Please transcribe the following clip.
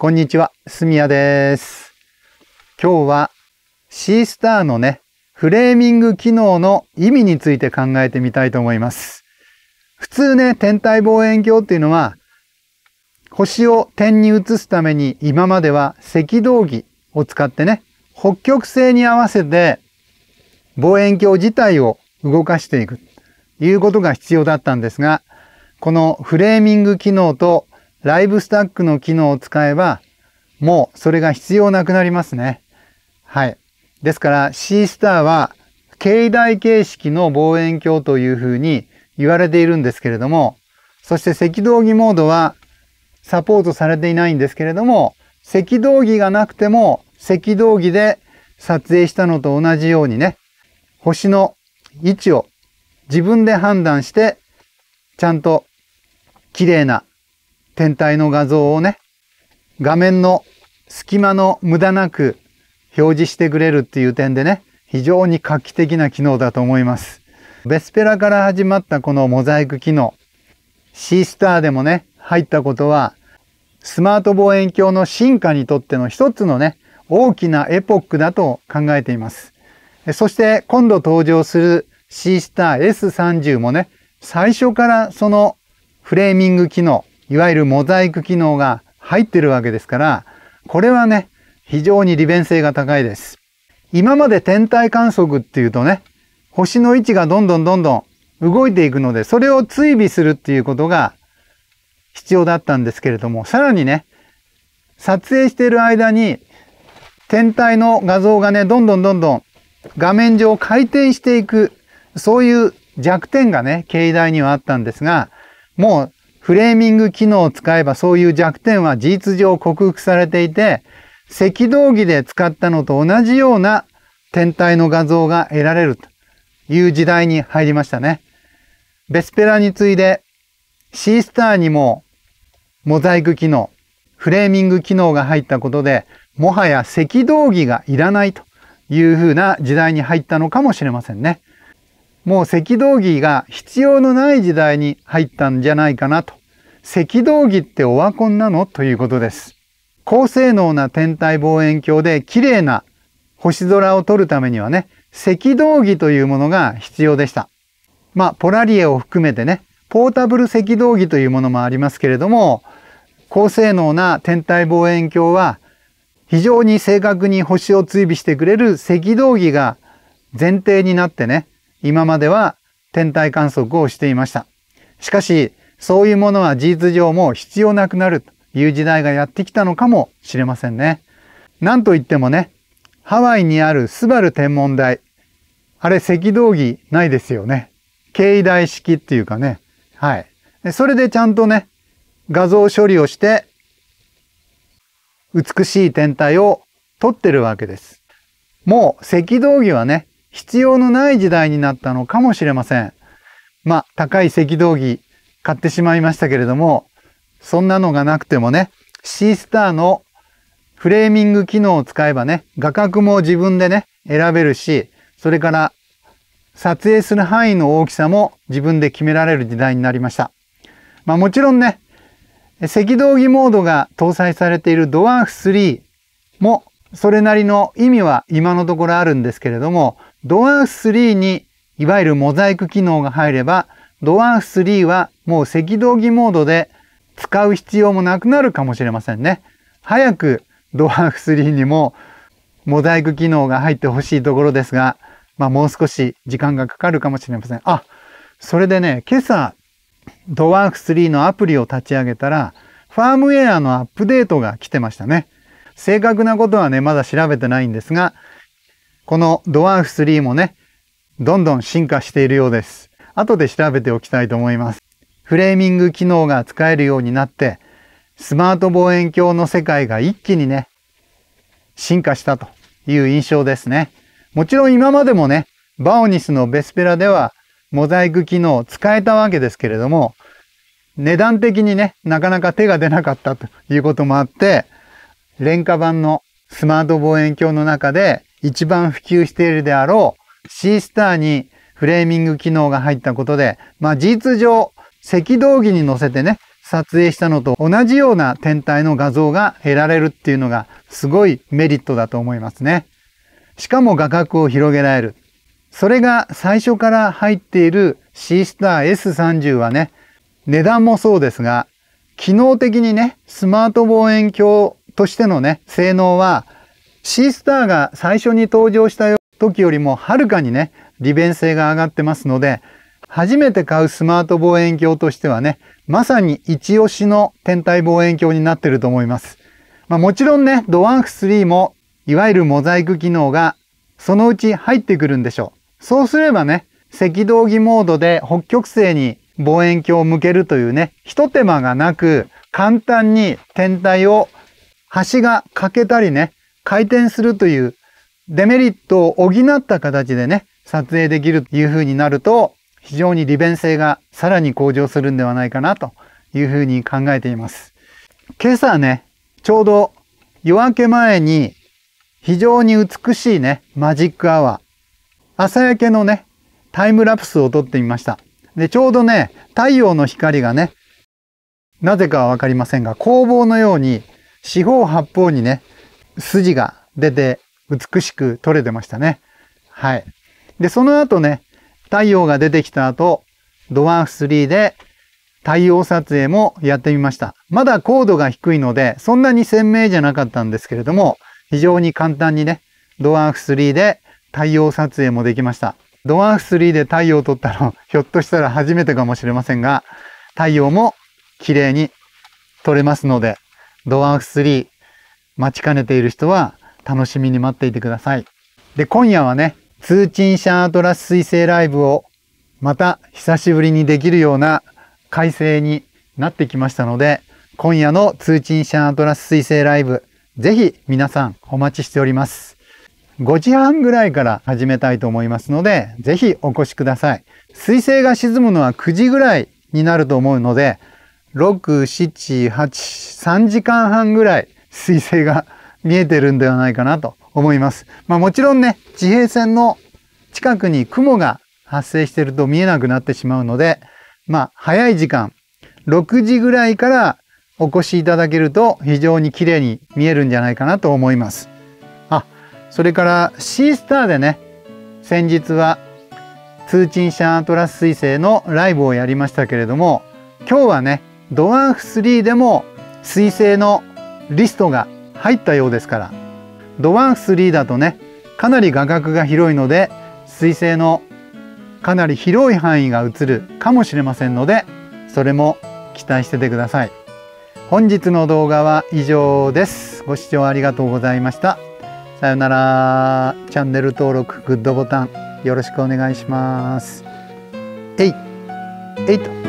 こんにちは、すみやです。今日はシースターのね、フレーミング機能の意味について考えてみたいと思います。普通ね、天体望遠鏡っていうのは、星を点に移すために今までは赤道儀を使ってね、北極星に合わせて望遠鏡自体を動かしていくということが必要だったんですが、このフレーミング機能とライブスタックの機能を使えば、もうそれが必要なくなりますね。はい。ですから C スターは境内形式の望遠鏡というふうに言われているんですけれども、そして赤道儀モードはサポートされていないんですけれども、赤道儀がなくても赤道儀で撮影したのと同じようにね、星の位置を自分で判断して、ちゃんと綺麗な天体の画像をね、画面の隙間の無駄なく表示してくれるっていう点でね、非常に画期的な機能だと思います。ベスペラから始まったこのモザイク機能、シースターでもね、入ったことは、スマート望遠鏡の進化にとっての一つのね、大きなエポックだと考えています。そして今度登場するシースター S30 もね、最初からそのフレーミング機能、いわゆるモザイク機能が入ってるわけですから、これはね、非常に利便性が高いです。今まで天体観測っていうとね、星の位置がどんどんどんどん動いていくので、それを追尾するっていうことが必要だったんですけれども、さらにね、撮影している間に天体の画像がね、どんどんどんどん画面上回転していく、そういう弱点がね、境内にはあったんですが、もうフレーミング機能を使えばそういう弱点は事実上克服されていて、赤道儀で使ったのと同じような天体の画像が得られるという時代に入りましたね。ベスペラに次いでシースターにもモザイク機能、フレーミング機能が入ったことで、もはや赤道儀がいらないというふうな時代に入ったのかもしれませんね。もう赤道儀が必要のない時代に入ったんじゃないかなと。赤道儀ってオワコンなのということです。高性能な天体望遠鏡で綺麗な星空を撮るためにはね、赤道儀というものが必要でした。まあ、ポラリエを含めてね、ポータブル赤道儀というものもありますけれども、高性能な天体望遠鏡は非常に正確に星を追尾してくれる赤道儀が前提になってね、今までは天体観測をしていました。しかし、そういうものは事実上もう必要なくなるという時代がやってきたのかもしれませんね。なんといってもね、ハワイにあるスバル天文台。あれ赤道儀ないですよね。経台式っていうかね。はい。それでちゃんとね、画像処理をして、美しい天体を撮ってるわけです。もう赤道儀はね、必要のない時代になったのかもしれません。まあ、高い赤道儀買ってしまいましたけれども、そんなのがなくてもね、シースターのフレーミング機能を使えばね、画角も自分でね、選べるし、それから撮影する範囲の大きさも自分で決められる時代になりました。まあもちろんね、赤道儀モードが搭載されているドワーフ3もそれなりの意味は今のところあるんですけれども、ドワーフ3にいわゆるモザイク機能が入れば、ドワーフ3はもう赤道儀モードで使う必要もなくなるかもしれませんね。早くドワーフ3にもモザイク機能が入ってほしいところですが、まあもう少し時間がかかるかもしれません。あ、それでね、今朝ドワーフ3のアプリを立ち上げたら、ファームウェアのアップデートが来てましたね。正確なことはね、まだ調べてないんですが、このドワーフ3もね、どんどん進化しているようです。後で調べておきたいと思います。フレーミング機能が使えるようになって、スマート望遠鏡の世界が一気にね、進化したという印象ですね。もちろん今までもね、バオニスのベスペラではモザイク機能を使えたわけですけれども、値段的にね、なかなか手が出なかったということもあって、廉価版のスマート望遠鏡の中で一番普及しているであろう C スターにフレーミング機能が入ったことで、まあ事実上赤道儀に乗せてね、撮影したのと同じような天体の画像が得られるっていうのがすごいメリットだと思いますね。しかも画角を広げられる。それが最初から入っている C スター S30 はね、値段もそうですが、機能的にね、スマート望遠鏡としてのね、性能はシースターが最初に登場した時よりもはるかにね、利便性が上がってますので、初めて買うスマート望遠鏡としてはね、まさに一押しの天体望遠鏡になってると思います。まあ、もちろんね、ドワンフ3も、いわゆるモザイク機能が、そのうち入ってくるんでしょう。そうすればね、赤道儀モードで北極星に望遠鏡を向けるというね、一手間がなく、簡単に天体を端が欠けたりね、回転するというデメリットを補った形でね、撮影できるという風になると、非常に利便性がさらに向上するんではないかなという風に考えています。今朝ね、ちょうど夜明け前に非常に美しいね、マジックアワー。朝焼けのね、タイムラプスを撮ってみました。で、ちょうどね、太陽の光がね、なぜかはわかりませんが、工房のように四方八方にね、筋が出て美しく撮れてましたね。はい。で、その後ね、太陽が出てきた後、ドワーフ3で太陽撮影もやってみました。まだ高度が低いので、そんなに鮮明じゃなかったんですけれども、非常に簡単にね、ドワーフ3で太陽撮影もできました。ドワーフ3で太陽を撮ったの、ひょっとしたら初めてかもしれませんが、太陽も綺麗に撮れますので、ドワーフ3待ちかねている人は楽しみに待っていてください。で、今夜はね、通信車アトラス彗星ライブをまた久しぶりにできるような改正になってきましたので、今夜の通信車アトラス彗星ライブ、ぜひ皆さんお待ちしております。5時半ぐらいから始めたいと思いますので、ぜひお越しください。彗星が沈むのは9時ぐらいになると思うので、6、7、8、3時間半ぐらい彗星が見えてるんではないかなと思います。まあ、もちろんね、地平線の近くに雲が発生してると見えなくなってしまうので、まあ、早い時間、6時ぐらいからお越しいただけると非常に綺麗に見えるんじゃないかなと思います。あ、それからシースターでね、先日は通鎮者アトラス彗星のライブをやりましたけれども、今日はね、ドワーフ3でも彗星のリストが入ったようですからドワーフスリだとねかなり画角が広いので彗星のかなり広い範囲が映るかもしれませんのでそれも期待しててください本日の動画は以上ですご視聴ありがとうございましたさようならチャンネル登録グッドボタンよろしくお願いしますえいえいと